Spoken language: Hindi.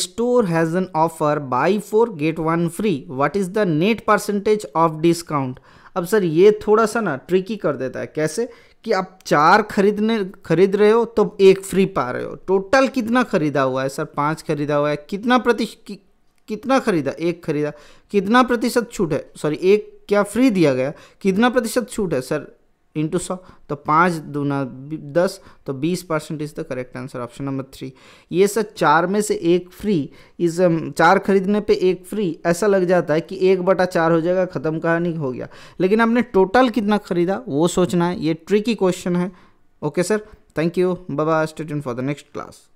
store has an offer buy four get one free what is the net percentage of discount अब सर ये थोड़ा सा ना ट्रिकी कर देता है कैसे कि आप चार खरीदने खरीद रहे हो तो एक फ्री पा रहे हो टोटल कितना खरीदा हुआ है सर पाँच खरीदा हुआ है कितना प्रति कि, कितना खरीदा एक खरीदा कितना प्रतिशत छूट है सॉरी एक क्या फ्री दिया गया कितना प्रतिशत छूट है सर इंटू सौ तो पाँच दूना दस तो बीस percent is the correct answer option number three ये सर चार में से एक फ्री इस um, चार खरीदने पे एक फ्री ऐसा लग जाता है कि एक बटा चार हो जाएगा ख़त्म कहानी हो गया लेकिन आपने टोटल कितना खरीदा वो सोचना है ये ट्रिकी क्वेश्चन है ओके सर थैंक यू बाबा student for the next class